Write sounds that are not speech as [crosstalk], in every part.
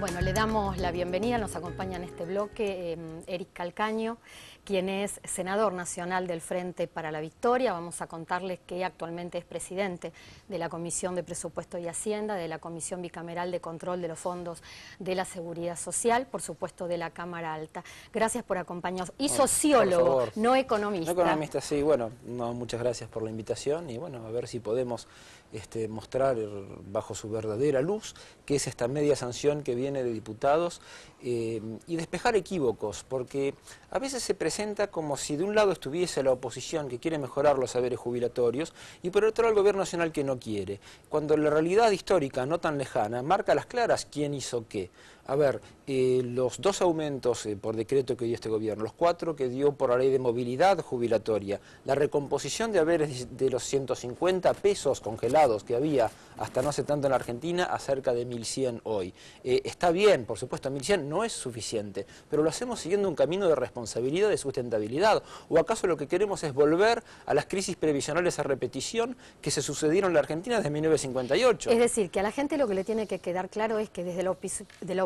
Bueno, le damos la bienvenida, nos acompaña en este bloque em, Eric Calcaño, quien es senador nacional del Frente para la Victoria. Vamos a contarles que actualmente es presidente de la Comisión de Presupuesto y Hacienda, de la Comisión Bicameral de Control de los Fondos de la Seguridad Social, por supuesto de la Cámara Alta. Gracias por acompañarnos. Y sociólogo, no economista. No economista, sí. Bueno, muchas gracias por la invitación y bueno, a ver si podemos este, mostrar eh, bajo su verdadera luz qué es esta media sanción que viene viene de diputados eh, y despejar equívocos, porque a veces se presenta como si de un lado estuviese la oposición que quiere mejorar los saberes jubilatorios y por otro el gobierno nacional que no quiere, cuando la realidad histórica no tan lejana marca las claras quién hizo qué. A ver, eh, los dos aumentos eh, por decreto que dio este gobierno, los cuatro que dio por la ley de movilidad jubilatoria, la recomposición de haberes de los 150 pesos congelados que había hasta no hace tanto en la Argentina, a cerca de 1.100 hoy. Eh, está bien, por supuesto, 1.100 no es suficiente, pero lo hacemos siguiendo un camino de responsabilidad, de sustentabilidad. ¿O acaso lo que queremos es volver a las crisis previsionales a repetición que se sucedieron en la Argentina desde 1958? Es decir, que a la gente lo que le tiene que quedar claro es que desde la, de la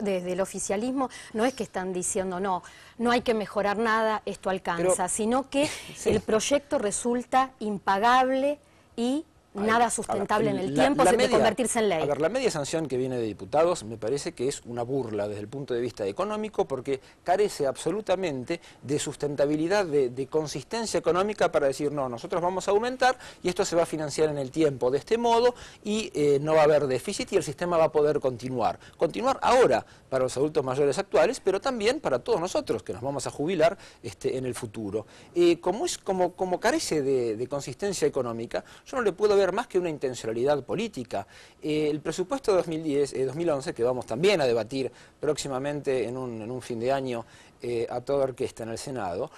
desde el oficialismo, no es que están diciendo no, no hay que mejorar nada, esto alcanza, sino que [laughs] el proyecto resulta impagable y nada sustentable en el tiempo se convertirse en ley. A ver, la media sanción que viene de diputados me parece que es una burla desde el punto de vista económico porque carece absolutamente de sustentabilidad, de, consistencia económica para decir, no, nosotros vamos a aumentar y esto se va a financiar en el tiempo de este modo y eh, no va a haber déficit y el sistema va a poder continuar. Continuar ahora para los adultos mayores actuales, pero también para todos nosotros que nos vamos a jubilar este, en el futuro. Eh, como, es, como, como carece de, de consistencia económica, yo no le puedo ver más que una intencionalidad política. Eh, el presupuesto de 2011, eh, que vamos también a debatir próximamente en un, fin de año eh, a toda orquesta en el Senado,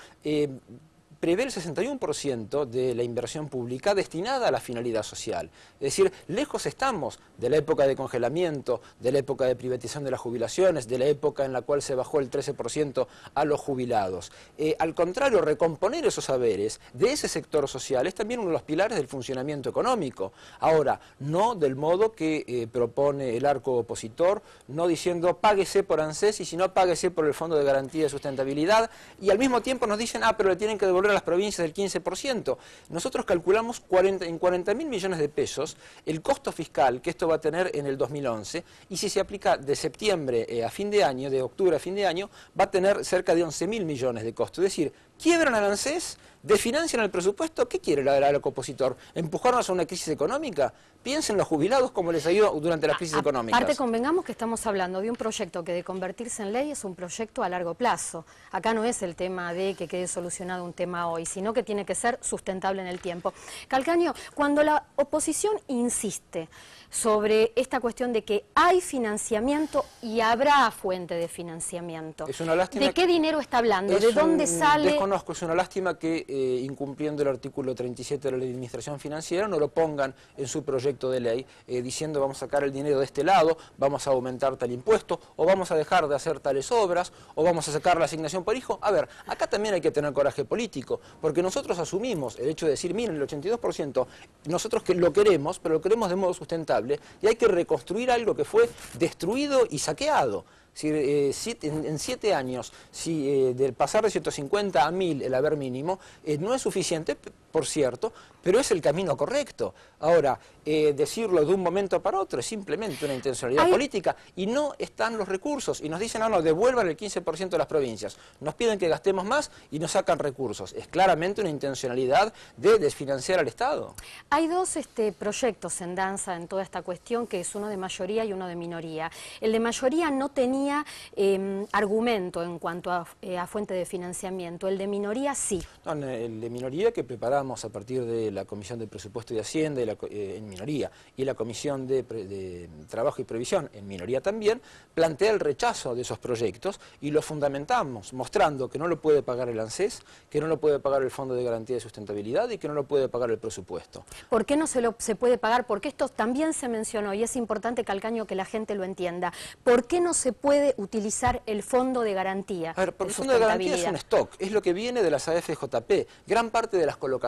prevé el 61% de la inversión pública destinada a la finalidad social. Es decir, lejos estamos de la época de congelamiento, de la época de privatización de las jubilaciones, de la época en la cual se bajó el 13% a los jubilados. Eh, al contrario, recomponer esos saberes de ese sector social es también uno de los pilares del funcionamiento económico. Ahora, no del modo que eh, propone el arco opositor, no diciendo páguese por ANSES y si no páguese por el Fondo de Garantía de Sustentabilidad y al mismo tiempo nos dicen, ah, pero le tienen que devolver las provincias del 15%. Nosotros calculamos 40, en 40 mil millones de pesos el costo fiscal que esto va a tener en el 2011 y si se aplica de septiembre eh, a fin de año, de octubre a fin de año, va a tener cerca de 11 mil millones de costo. Es decir, quiebran al ANSES, desfinancian el presupuesto, ¿qué quiere el, opositor? ¿Empujarnos a una crisis económica? Piensen los jubilados como les ha ido durante las crisis económicas. Aparte, convengamos que estamos hablando de un proyecto que de convertirse en ley es un proyecto a largo plazo. Acá no es el tema de que quede solucionado un tema hoy, sino que tiene que ser sustentable en el tiempo. Calcaño, cuando la oposición insiste sobre esta cuestión de que hay financiamiento y habrá fuente de financiamiento, ¿de qué dinero está hablando? ¿De dónde sale conozco, es una lástima que eh, incumpliendo el artículo 37 de la administración financiera no lo pongan en su proyecto de ley eh, diciendo vamos a sacar el dinero de este lado, vamos a aumentar tal impuesto o vamos a dejar de hacer tales obras o vamos a sacar la asignación por hijo. A ver, acá también hay que tener coraje político porque nosotros asumimos el hecho de decir, miren, el 82% nosotros que lo queremos, pero lo queremos de modo sustentable y hay que reconstruir algo que fue destruido y saqueado. Eh, si, en, en, siete años, si eh, del pasar de 150 a 1000 el haber mínimo, eh, no es suficiente, por cierto, pero es el camino correcto. Ahora, eh, decirlo de un momento para otro es simplemente una intencionalidad política y no están los recursos. Y nos dicen, no, ah, no, devuelvan el 15% de las provincias. Nos piden que gastemos más y nos sacan recursos. Es claramente una intencionalidad de desfinanciar al Estado. Hay dos este, proyectos en danza en toda esta cuestión, que es uno de mayoría y uno de minoría. El de mayoría no tenía em, argumento en cuanto eh, a, fuente de financiamiento, el de minoría sí. el de minoría que preparamos a partir de la Comisión de Presupuesto y Hacienda eh, en minoría y la Comisión de, Trabajo y Previsión en minoría también, plantea el rechazo de esos proyectos y lo fundamentamos mostrando que no lo puede pagar el ANSES, que no lo puede pagar el Fondo de Garantía de Sustentabilidad y que no lo puede pagar el presupuesto. ¿Por qué no se lo se puede pagar? Porque esto también se mencionó y es importante, Calcaño, que la gente lo entienda. ¿Por qué no se puede utilizar el Fondo de Garantía? el Fondo de Garantía es un stock, es lo que viene de las AFJP. Gran parte de las colocaciones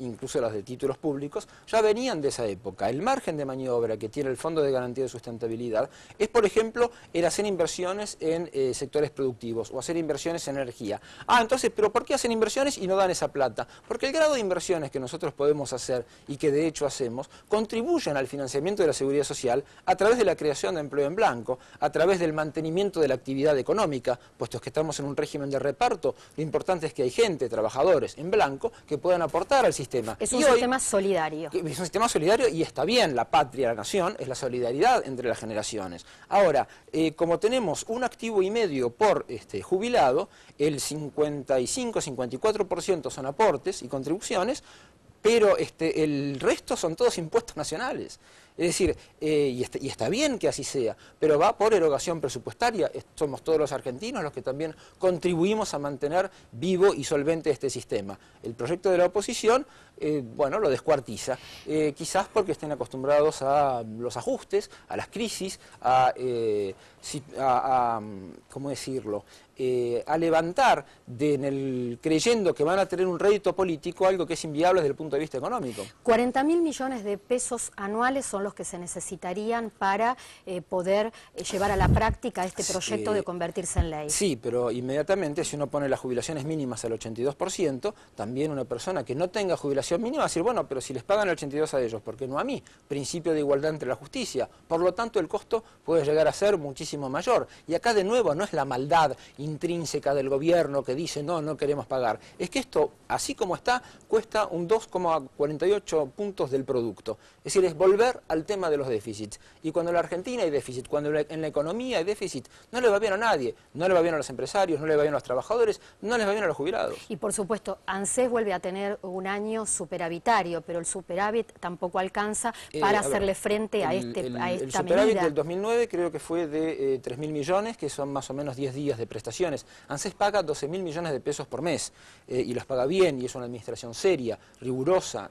incluso las de títulos públicos, ya venían de esa época. El margen de maniobra que tiene el Fondo de Garantía de Sustentabilidad es, por ejemplo, el hacer inversiones en eh, sectores productivos o hacer inversiones en energía. Ah, entonces, ¿pero por qué hacen inversiones y no dan esa plata? Porque el grado de inversiones que nosotros podemos hacer y que de hecho hacemos, contribuyen al financiamiento de la seguridad social a través de la creación de empleo en blanco, a través del mantenimiento de la actividad económica, puesto que estamos en un régimen de reparto, lo importante es que hay gente, trabajadores en blanco, que puedan aportar al sistema. Es un sistema solidario. Es un sistema solidario y está bien, la patria, la nación, es la solidaridad entre las generaciones. Ahora, eh, como tenemos un activo y medio por este, jubilado, el 55-54% son aportes y contribuciones, pero este, el resto son todos impuestos nacionales. Es decir, eh, y, está, bien que así sea, pero va por erogación presupuestaria. Somos todos los argentinos los que también contribuimos a mantener vivo y solvente este sistema. El proyecto de la oposición, eh, bueno, lo descuartiza, eh, quizás porque estén acostumbrados a los ajustes, a las crisis, a, ¿cómo decirlo?, a levantar de, el, creyendo que van a tener un rédito político algo que es inviable desde el punto de vista económico. 40 mil millones de pesos anuales son que se necesitarían para eh, poder eh, llevar a la práctica este proyecto de convertirse en ley. Sí, pero inmediatamente si uno pone las jubilaciones mínimas al 82%, también una persona que no tenga jubilación mínima va a decir, bueno, pero si les pagan el 82 a ellos, ¿por qué no a mí? Principio de igualdad entre la justicia. Por lo tanto, el costo puede llegar a ser muchísimo mayor. Y acá de nuevo no es la maldad intrínseca del gobierno que dice, no, no queremos pagar. Es que esto, así como está, cuesta un 2,48 puntos del producto. Es decir, es volver a al tema de los déficits. Y cuando en la Argentina hay déficit, cuando en la economía hay déficit, no le va bien a nadie. No le va bien a los empresarios, no le va bien a los trabajadores, no les va bien a los jubilados. Y por supuesto, ANSES vuelve a tener un año superavitario, pero el superávit tampoco alcanza eh, para hacerle frente a, este, esta medida. El superávit del 2009 creo que fue de 3.000 eh, millones, que son más o menos 10 días de prestaciones. ANSES paga 12.000 millones de pesos por mes eh, y los paga bien y es una administración seria, rigurosa.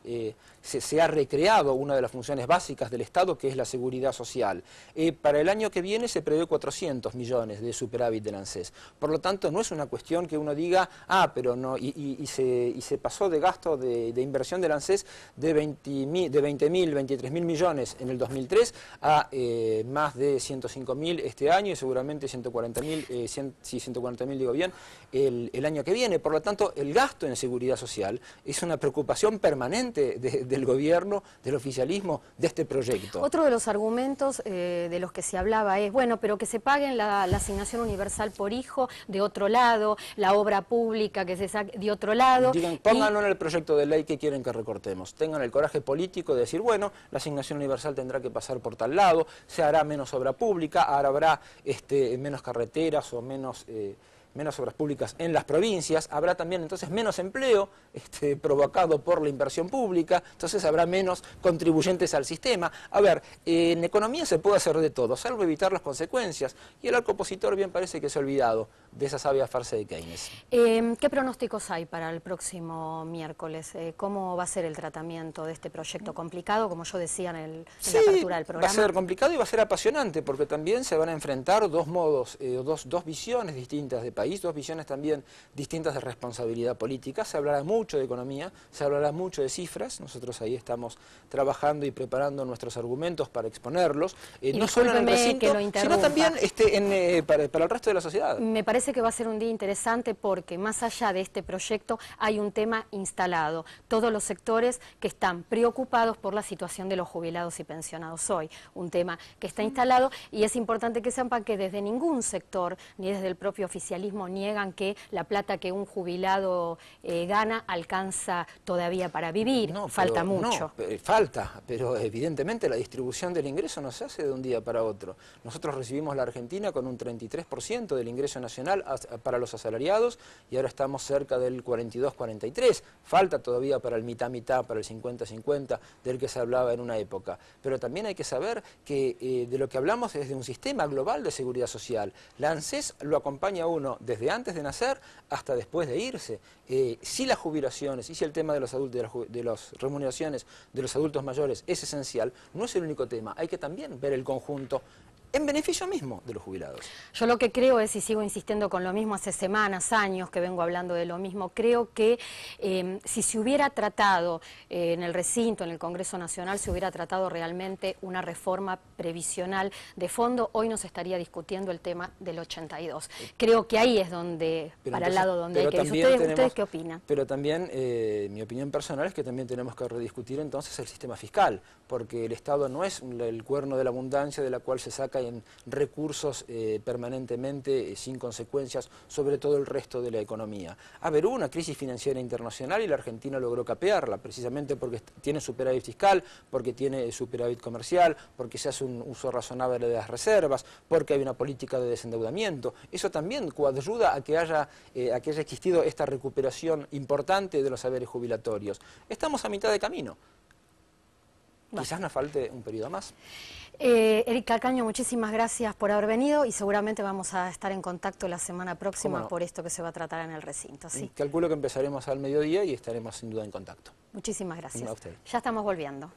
Se, se ha recreado una de las funciones básicas de del Estado, que es la seguridad social. Eh, para el año que viene se prevé 400 millones de superávit del ANSES. Por lo tanto, no es una cuestión que uno diga, ah, pero no, y, se, y se, pasó de gasto de, de inversión del ANSES de 20.000, de 20 23.000 millones en el 2003 a eh, más de 105.000 este año y seguramente 140.000, eh, 140.000 digo bien, el, año que viene. Por lo tanto, el gasto en seguridad social es una preocupación permanente del gobierno, del oficialismo, de este proyecto otro de los argumentos eh, de los que se hablaba es, bueno, pero que se paguen la, asignación universal por hijo de otro lado, la obra pública que se saque de otro lado. pónganlo en el proyecto de ley que quieren que recortemos. Tengan el coraje político de decir, bueno, la asignación universal tendrá que pasar por tal lado, se hará menos obra pública, ahora habrá este, menos carreteras o menos... Eh, menos obras públicas en las provincias, habrá también entonces menos empleo este, [laughs] provocado por la inversión pública, entonces habrá menos contribuyentes al sistema. A ver, en economía se puede hacer de todo, salvo evitar las consecuencias, y el arco opositor bien parece que se ha olvidado de esa sabia farsa de Keynes. Em, ¿Qué pronósticos hay para el próximo miércoles? Eh, ¿Cómo va a ser el tratamiento de este proyecto complicado, como yo decía en, el, la apertura del programa? va a ser complicado y va a ser apasionante, porque también se van a enfrentar dos modos, eh, dos, dos visiones distintas de país dos visiones también distintas de responsabilidad política. Se hablará mucho de economía, se hablará mucho de cifras, nosotros ahí estamos trabajando y preparando nuestros argumentos para exponerlos, eh, no solo en el recinto, sino también este, eh, para, para el resto de la sociedad. Me parece que va a ser un día interesante porque más allá de este proyecto hay un tema instalado. Todos los sectores que están preocupados por la situación de los jubilados y pensionados hoy, un tema que está instalado y es importante que sepan que desde ningún sector, ni desde el propio oficialismo, niegan que la plata que un jubilado eh, gana alcanza todavía para vivir. falta mucho. Eh, falta, pero evidentemente la distribución del ingreso no se hace de un día para otro. Nosotros recibimos la Argentina con un 33% del ingreso nacional para los asalariados y ahora estamos cerca del 42-43. Falta todavía para el mitad-mitad, para el 50-50 del que se hablaba en una época. Pero también hay que saber que eh, de lo que hablamos es de un sistema global de seguridad social. La ANSES lo acompaña uno desde antes de nacer hasta después de irse. Eh, si las jubilaciones y si el tema de, los adultos, de, las, de las remuneraciones de los adultos mayores es esencial, no es el único tema. Hay que también ver el conjunto en beneficio mismo de los jubilados. Yo lo que creo es, y sigo insistiendo con lo mismo hace semanas, años que vengo hablando de lo mismo, creo que em, si se hubiera tratado eh, en el recinto, en el Congreso Nacional, si hubiera tratado realmente una reforma previsional de fondo, hoy nos estaría discutiendo el tema del 82. Creo que ahí es donde, para el lado donde hay que Ustedes, qué opinan? Pero también, eh, mi opinión personal es que también tenemos que rediscutir entonces el sistema fiscal, porque el Estado no es el cuerno de la abundancia de la cual se saca en recursos eh, permanentemente eh, sin consecuencias sobre todo el resto de la economía. A ver, hubo una crisis financiera internacional y la Argentina logró capearla, precisamente porque tiene superávit fiscal, porque tiene eh, superávit comercial, porque se hace un uso razonable de las reservas, porque hay una política de desendeudamiento. Eso también coadyuda a que haya, a que haya existido esta recuperación importante de los saberes jubilatorios. Estamos a mitad de camino. Quizás nos falte un periodo más. Eh, Eric Calcaño, muchísimas gracias por haber venido y seguramente vamos a estar en contacto la semana próxima por esto que se va a tratar en el recinto. ¿sí? Calculo que empezaremos al mediodía y estaremos sin duda en contacto. Muchísimas gracias. Ya estamos volviendo.